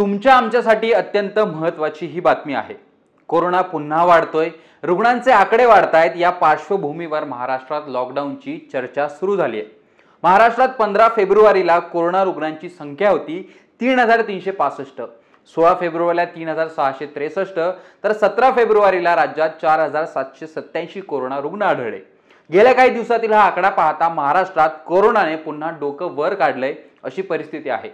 तुमच्या आमच्यासाठी अत्यंत महत्त्वाची ही बातमी आहे कोरोना पुन्हा वाढतोय रुग्णांचे आकडे वाढतायत या पार्श्वभूमीवर महाराष्ट्रात लॉकडाऊनची चर्चा सुरू झाली आहे महाराष्ट्रात पंधरा फेब्रुवारीला कोरोना रुग्णांची संख्या होती तीन हजार तीनशे पासष्ट सोळा फेब्रुवारीला तीन हजार सहाशे त्रेसष्ट तर सतरा फेब्रुवारीला राज्यात चार हजार सातशे सत्याऐंशी कोरोना रुग्ण आढळले गेल्या काही दिवसातील हा आकडा पाहता महाराष्ट्रात कोरोनाने पुन्हा डोकं वर काढलंय अशी परिस्थिती आहे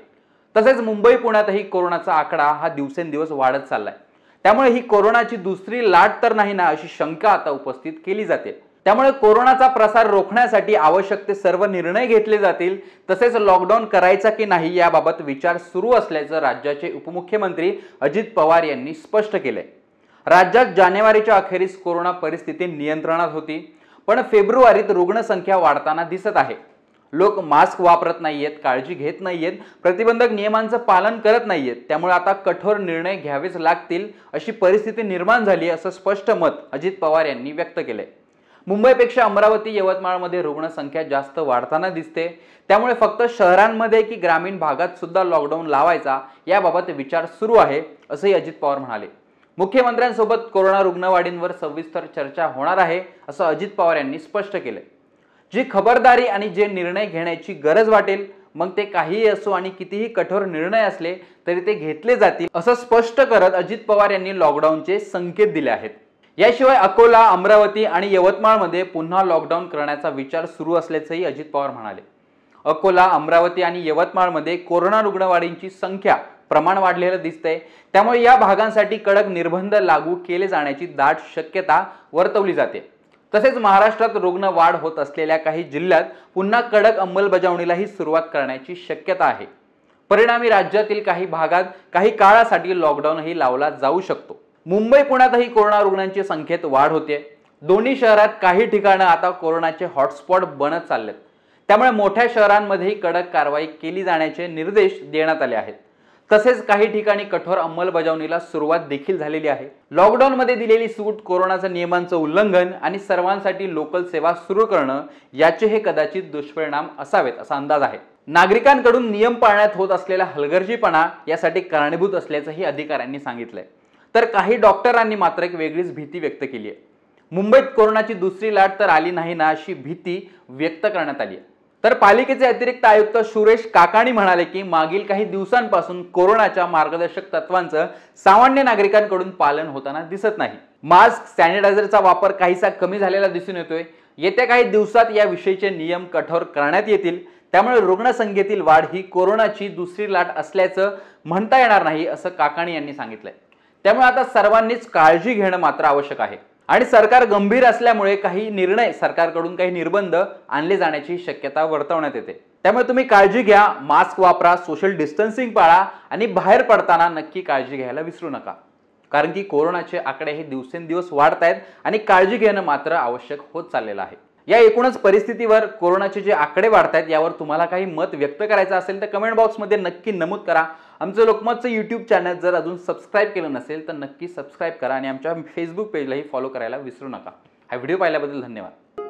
तसेच मुंबई पुण्यातही कोरोनाचा आकडा हा दिवसेंदिवस वाढत चाललाय त्यामुळे ही कोरोनाची दुसरी लाट तर नाही ना अशी शंका आता उपस्थित केली जाते त्यामुळे कोरोनाचा प्रसार रोखण्यासाठी आवश्यक ते सर्व निर्णय घेतले जातील तसेच लॉकडाऊन करायचा की नाही याबाबत विचार सुरू असल्याचं राज्याचे उपमुख्यमंत्री अजित पवार यांनी स्पष्ट केले राज्यात जानेवारीच्या अखेरीस कोरोना परिस्थिती नियंत्रणात होती पण फेब्रुवारीत रुग्णसंख्या वाढताना दिसत आहे लोक मास्क वापरत नाहीयेत काळजी घेत नाहीयेत प्रतिबंधक नियमांचं पालन करत नाहीयेत त्यामुळे आता कठोर निर्णय घ्यावेच लागतील अशी परिस्थिती निर्माण झाली असं स्पष्ट मत अजित पवार यांनी व्यक्त केलंय मुंबईपेक्षा अमरावती यवतमाळमध्ये रुग्णसंख्या जास्त वाढताना दिसते त्यामुळे फक्त शहरांमध्ये की ग्रामीण भागात सुद्धा लॉकडाऊन लावायचा याबाबत विचार सुरू आहे असंही अजित पवार म्हणाले मुख्यमंत्र्यांसोबत कोरोना रुग्णवाढींवर सविस्तर चर्चा होणार आहे असं अजित पवार यांनी स्पष्ट केलं जी खबरदारी आणि जे निर्णय घेण्याची गरज वाटेल मग ते काहीही असो आणि कितीही कठोर निर्णय असले तरी ते घेतले जातील असं स्पष्ट करत अजित पवार यांनी लॉकडाऊनचे संकेत दिले आहेत याशिवाय अकोला अमरावती आणि यवतमाळमध्ये पुन्हा लॉकडाऊन करण्याचा विचार सुरू असल्याचंही अजित पवार म्हणाले अकोला अमरावती आणि यवतमाळमध्ये कोरोना रुग्णवाढींची संख्या प्रमाण वाढलेलं दिसतंय त्यामुळे या भागांसाठी कडक निर्बंध लागू केले जाण्याची दाट शक्यता वर्तवली जाते तसेच महाराष्ट्रात रुग्ण वाढ होत असलेल्या काही जिल्ह्यात पुन्हा कडक अंमलबजावणीलाही सुरुवात करण्याची शक्यता आहे परिणामी राज्यातील काही भागात काही काळासाठी लॉकडाऊनही लावला जाऊ शकतो मुंबई पुण्यातही कोरोना रुग्णांची संख्येत वाढ होते दोन्ही शहरात काही ठिकाणं आता कोरोनाचे हॉटस्पॉट बनत चाललेत त्यामुळे मोठ्या शहरांमध्येही कडक कारवाई केली जाण्याचे निर्देश देण्यात आले आहेत तसेच काही ठिकाणी कठोर अंमलबजावणीला सुरुवात देखील झालेली आहे मध्ये दिलेली सूट कोरोनाच्या नियमांचं उल्लंघन आणि सर्वांसाठी लोकल सेवा सुरू करणं याचे हे कदाचित दुष्परिणाम असावेत असा अंदाज आहे नागरिकांकडून नियम पाळण्यात होत असलेला हलगर्जीपणा यासाठी कारणीभूत असल्याचंही अधिकाऱ्यांनी सांगितलंय तर काही डॉक्टरांनी मात्र एक वेगळीच भीती व्यक्त केली आहे मुंबईत कोरोनाची दुसरी लाट तर आली नाही ना अशी भीती व्यक्त करण्यात आली आहे तर पालिकेचे अतिरिक्त आयुक्त सुरेश काकाणी म्हणाले की मागील काही दिवसांपासून कोरोनाच्या मार्गदर्शक तत्वांचं सामान्य नागरिकांकडून पालन होताना दिसत नाही मास्क सॅनिटायझरचा वापर काहीसा कमी झालेला दिसून येतोय येत्या काही दिवसात या विषयीचे नियम कठोर करण्यात येतील त्यामुळे रुग्णसंख्येतील वाढ ही कोरोनाची दुसरी लाट असल्याचं म्हणता येणार नाही असं काकाणी यांनी सांगितलंय त्यामुळे आता सर्वांनीच काळजी घेणं मात्र आवश्यक आहे आणि सरकार गंभीर असल्यामुळे काही निर्णय सरकारकडून काही निर्बंध आणले जाण्याची शक्यता वर्तवण्यात येते त्यामुळे तुम्ही काळजी घ्या मास्क वापरा सोशल डिस्टन्सिंग पाळा आणि बाहेर पडताना नक्की काळजी घ्यायला विसरू नका कारण की कोरोनाचे आकडे हे दिवसेंदिवस वाढत आहेत आणि काळजी घेणं मात्र आवश्यक होत चाललेलं आहे या एकूणच परिस्थितीवर कोरोनाचे जे आकडे वाढत आहेत यावर तुम्हाला काही मत व्यक्त करायचं असेल तर कमेंट बॉक्समध्ये नक्की नमूद करा आमचं लोकमतचं यूट्यूब चॅनल जर अजून सबस्क्राईब केलं नसेल तर नक्की सबस्क्राईब करा आणि आमच्या फेसबुक पेजलाही फॉलो करायला विसरू नका हा व्हिडिओ पाहिल्याबद्दल धन्यवाद